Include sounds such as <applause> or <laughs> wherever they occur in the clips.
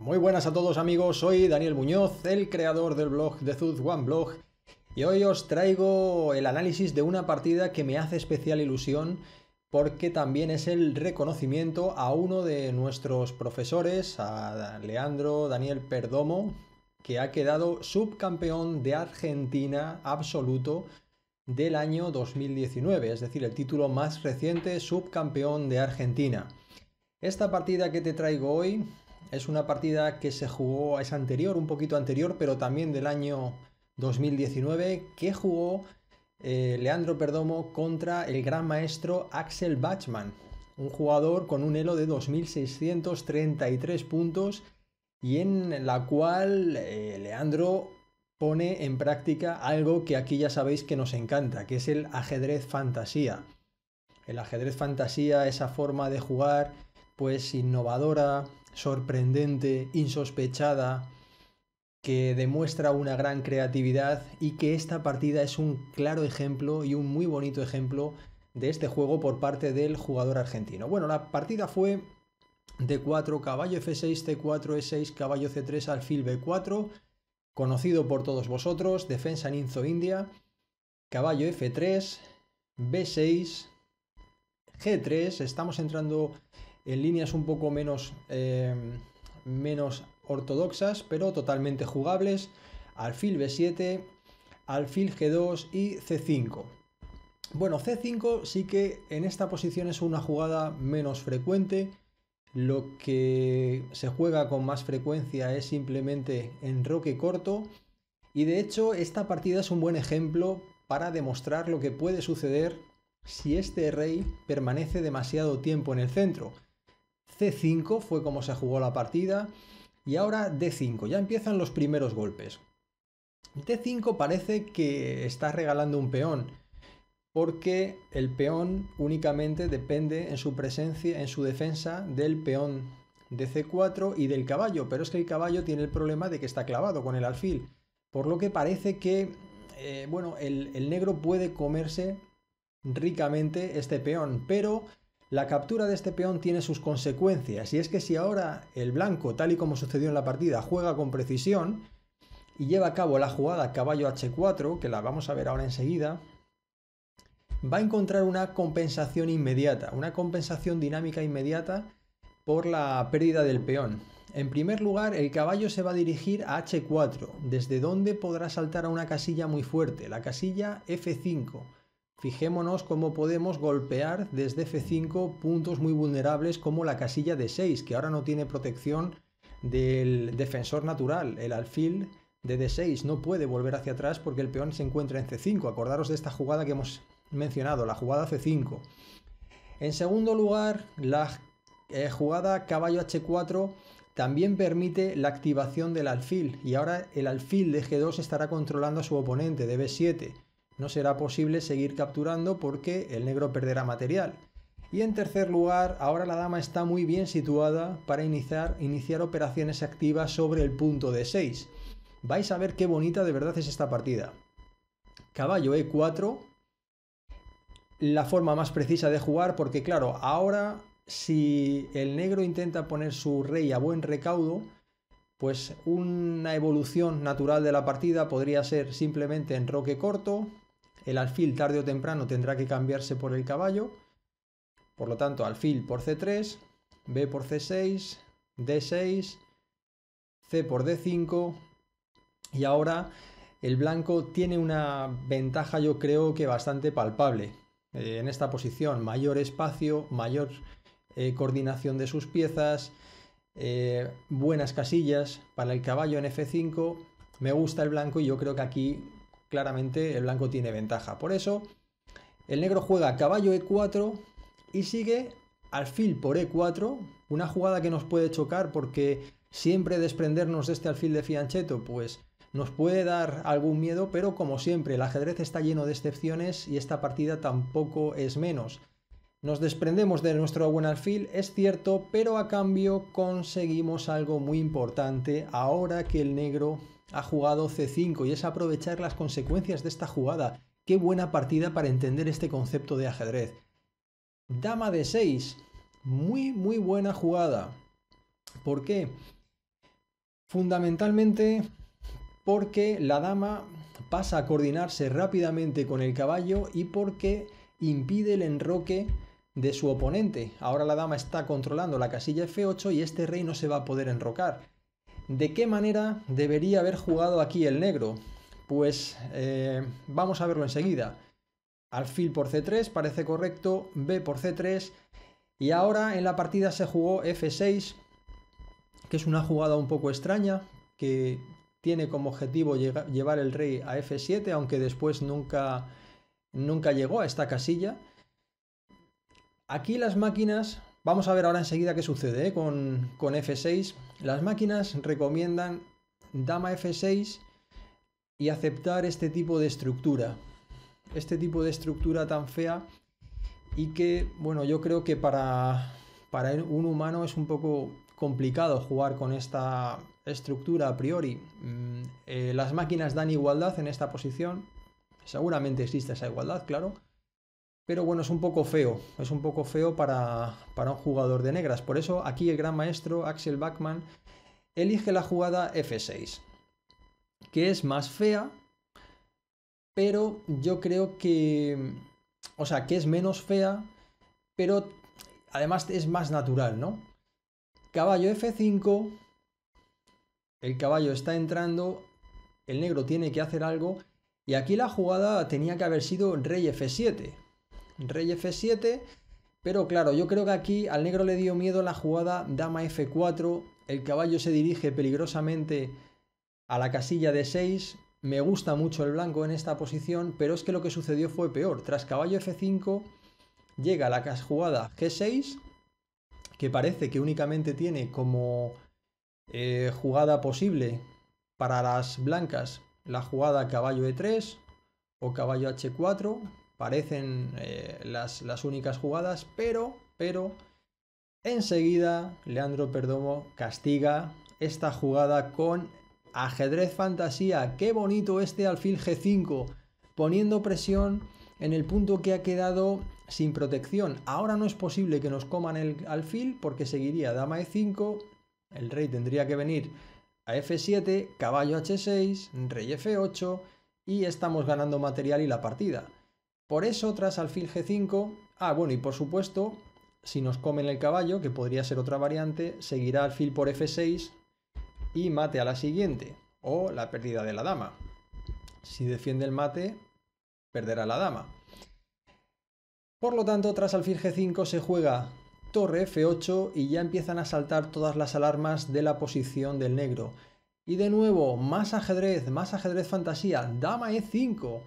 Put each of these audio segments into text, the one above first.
Muy buenas a todos amigos, soy Daniel Muñoz, el creador del blog de zud One Blog, y hoy os traigo el análisis de una partida que me hace especial ilusión porque también es el reconocimiento a uno de nuestros profesores, a Leandro Daniel Perdomo, que ha quedado subcampeón de Argentina absoluto del año 2019, es decir, el título más reciente subcampeón de Argentina. Esta partida que te traigo hoy es una partida que se jugó, es anterior, un poquito anterior, pero también del año 2019, que jugó eh, Leandro Perdomo contra el gran maestro Axel Bachmann, un jugador con un elo de 2.633 puntos y en la cual eh, Leandro pone en práctica algo que aquí ya sabéis que nos encanta, que es el ajedrez fantasía. El ajedrez fantasía, esa forma de jugar pues innovadora, sorprendente, insospechada, que demuestra una gran creatividad y que esta partida es un claro ejemplo y un muy bonito ejemplo de este juego por parte del jugador argentino. Bueno, la partida fue D4, caballo F6, C4, E6, caballo C3, alfil B4, conocido por todos vosotros, defensa Inzo india, caballo F3, B6, G3, estamos entrando en líneas un poco menos, eh, menos ortodoxas pero totalmente jugables, alfil b7, alfil g2 y c5. Bueno, c5 sí que en esta posición es una jugada menos frecuente, lo que se juega con más frecuencia es simplemente en roque corto y de hecho esta partida es un buen ejemplo para demostrar lo que puede suceder si este rey permanece demasiado tiempo en el centro. C5 fue como se jugó la partida y ahora D5, ya empiezan los primeros golpes. D5 parece que está regalando un peón, porque el peón únicamente depende en su presencia, en su defensa, del peón de C4 y del caballo, pero es que el caballo tiene el problema de que está clavado con el alfil, por lo que parece que, eh, bueno, el negro puede comerse ricamente este peón, pero la captura de este peón tiene sus consecuencias, y es que si ahora el blanco, tal y como sucedió en la partida, juega con precisión y lleva a cabo la jugada caballo h4, que la vamos a ver ahora enseguida, va a encontrar una compensación inmediata, una compensación dinámica inmediata por la pérdida del peón. En primer lugar, el caballo se va a dirigir a h4, desde donde podrá saltar a una casilla muy fuerte, la casilla f5 Fijémonos cómo podemos golpear desde F5 puntos muy vulnerables como la casilla de 6, que ahora no tiene protección del defensor natural, el alfil de D6 no puede volver hacia atrás porque el peón se encuentra en C5. Acordaros de esta jugada que hemos mencionado, la jugada C5. En segundo lugar, la eh, jugada caballo H4 también permite la activación del alfil y ahora el alfil de G2 estará controlando a su oponente de B7 no será posible seguir capturando porque el negro perderá material. Y en tercer lugar, ahora la dama está muy bien situada para iniciar, iniciar operaciones activas sobre el punto de 6. Vais a ver qué bonita de verdad es esta partida. Caballo E4, la forma más precisa de jugar porque claro, ahora si el negro intenta poner su rey a buen recaudo, pues una evolución natural de la partida podría ser simplemente enroque corto, el alfil tarde o temprano tendrá que cambiarse por el caballo. Por lo tanto, alfil por C3, B por C6, D6, C por D5. Y ahora el blanco tiene una ventaja yo creo que bastante palpable. Eh, en esta posición, mayor espacio, mayor eh, coordinación de sus piezas, eh, buenas casillas para el caballo en F5. Me gusta el blanco y yo creo que aquí claramente el blanco tiene ventaja. Por eso, el negro juega caballo e4 y sigue alfil por e4, una jugada que nos puede chocar porque siempre desprendernos de este alfil de fiancheto, pues nos puede dar algún miedo, pero como siempre, el ajedrez está lleno de excepciones y esta partida tampoco es menos. Nos desprendemos de nuestro buen alfil, es cierto, pero a cambio conseguimos algo muy importante ahora que el negro ha jugado C5 y es aprovechar las consecuencias de esta jugada. Qué buena partida para entender este concepto de ajedrez. Dama de 6. Muy, muy buena jugada. ¿Por qué? Fundamentalmente porque la dama pasa a coordinarse rápidamente con el caballo y porque impide el enroque de su oponente. Ahora la dama está controlando la casilla F8 y este rey no se va a poder enrocar. ¿De qué manera debería haber jugado aquí el negro? Pues eh, vamos a verlo enseguida. Alfil por C3 parece correcto, B por C3 y ahora en la partida se jugó F6, que es una jugada un poco extraña, que tiene como objetivo llevar el rey a F7, aunque después nunca, nunca llegó a esta casilla. Aquí las máquinas Vamos a ver ahora enseguida qué sucede ¿eh? con, F6. Las máquinas recomiendan dama F6 y aceptar este tipo de estructura. Este tipo de estructura tan fea y que, bueno, yo creo que para, para un humano es un poco complicado jugar con esta estructura a priori. Mm, eh, las máquinas dan igualdad en esta posición. Seguramente existe esa igualdad, claro. Pero bueno, es un poco feo, es un poco feo para, un jugador de negras. Por eso aquí el gran maestro Axel Bachmann elige la jugada F6, que es más fea, pero yo creo que, o sea, que es menos fea, pero además es más natural, ¿no? Caballo F5, el caballo está entrando, el negro tiene que hacer algo, y aquí la jugada tenía que haber sido rey F7 rey f7, pero claro, yo creo que aquí al negro le dio miedo la jugada dama f4, el caballo se dirige peligrosamente a la casilla de 6, me gusta mucho el blanco en esta posición, pero es que lo que sucedió fue peor, tras caballo f5 llega la jugada g6, que parece que únicamente tiene como eh, jugada posible para las blancas la jugada caballo e3 o caballo h4, parecen eh, las, únicas jugadas, pero, pero enseguida Leandro Perdomo castiga esta jugada con ajedrez fantasía. Qué bonito este alfil G5, poniendo presión en el punto que ha quedado sin protección. Ahora no es posible que nos coman el alfil porque seguiría dama E5, el rey tendría que venir a F7, caballo H6, rey F8 y estamos ganando material y la partida. Por eso, tras alfil g5, ah, bueno, y por supuesto, si nos comen el caballo, que podría ser otra variante, seguirá alfil por f6 y mate a la siguiente, o la pérdida de la dama. Si defiende el mate, perderá la dama. Por lo tanto, tras alfil g5 se juega torre f8 y ya empiezan a saltar todas las alarmas de la posición del negro. Y de nuevo, más ajedrez, más ajedrez fantasía, dama e5.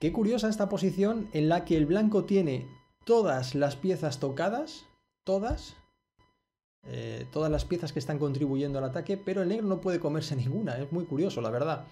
Qué curiosa esta posición en la que el blanco tiene todas las piezas tocadas, todas, eh, todas las piezas que están contribuyendo al ataque, pero el negro no puede comerse <laughs> ninguna, es muy curioso, la verdad.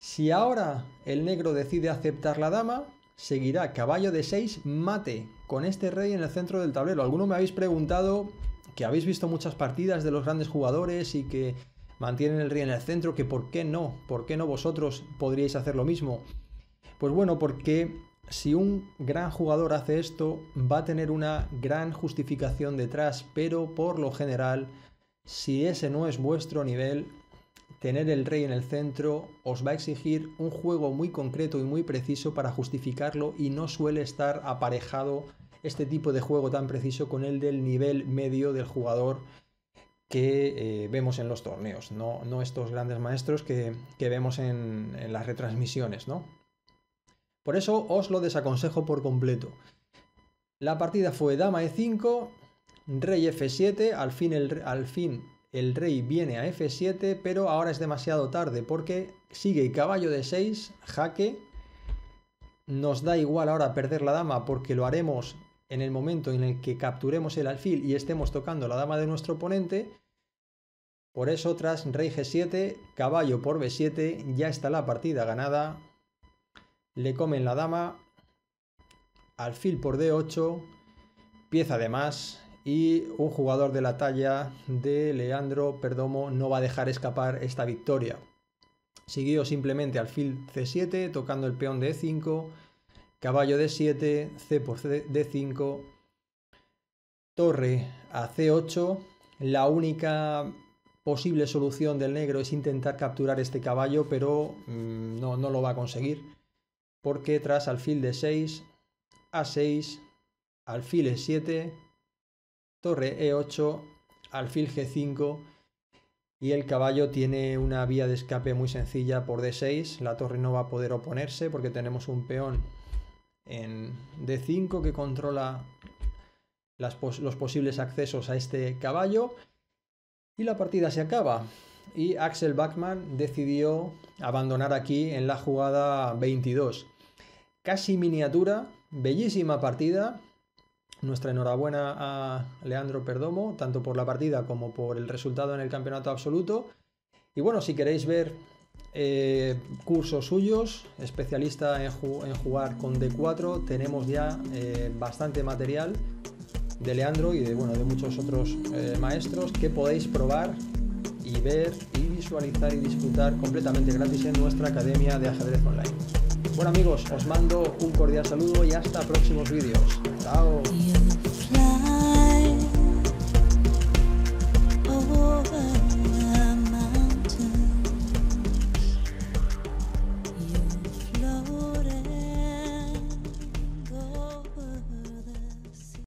Si ahora el negro decide aceptar la dama, seguirá caballo de 6 mate con este rey en el centro del tablero. Alguno me habéis preguntado que habéis visto muchas partidas de los grandes jugadores y que mantienen el rey en el centro, que por qué no, por qué no vosotros podríais hacer lo mismo. Pues bueno, porque si un gran jugador hace esto, va a tener una gran justificación detrás, pero por lo general, si ese no es vuestro nivel, tener el rey en el centro os va a exigir un juego muy concreto y muy preciso para justificarlo y no suele estar aparejado este tipo de juego tan preciso con el del nivel medio del jugador que eh, vemos en los torneos, no, no estos grandes maestros que, vemos en las retransmisiones, ¿no? Por eso os lo desaconsejo por completo. La partida fue dama e5, rey f7, al fin, el, al fin el rey viene a f7, pero ahora es demasiado tarde porque sigue caballo de 6, jaque. Nos da igual ahora perder la dama porque lo haremos en el momento en el que capturemos el alfil y estemos tocando la dama de nuestro oponente. Por eso, tras rey g7, caballo por b7, ya está la partida ganada le comen la dama, alfil por d8, pieza de más y un jugador de la talla de Leandro Perdomo no va a dejar escapar esta victoria. Siguió simplemente alfil c7, tocando el peón de e5, caballo d7, e c por d5, e torre a c8. La única posible solución del negro es intentar capturar este caballo, pero mm, no lo va a conseguir porque tras alfil de 6, a6, alfil e7, torre e8, alfil g5 y el caballo tiene una vía de escape muy sencilla por d6, la torre no va a poder oponerse porque tenemos un peón en d5 que controla los posibles accesos a este caballo y la partida se acaba. Y Axel Bachmann decidió abandonar aquí en la jugada 22 casi miniatura, bellísima partida. Nuestra enhorabuena a Leandro Perdomo, tanto por la partida como por el resultado en el campeonato absoluto. Y bueno, si queréis ver eh, cursos suyos, especialista en, jugar con D4, tenemos ya eh, bastante material de Leandro y de, bueno, de muchos otros eh, maestros que podéis probar y ver y visualizar y disfrutar completamente gratis en nuestra academia de ajedrez online. Bueno amigos, os mando un cordial saludo y hasta próximos vídeos. Chao.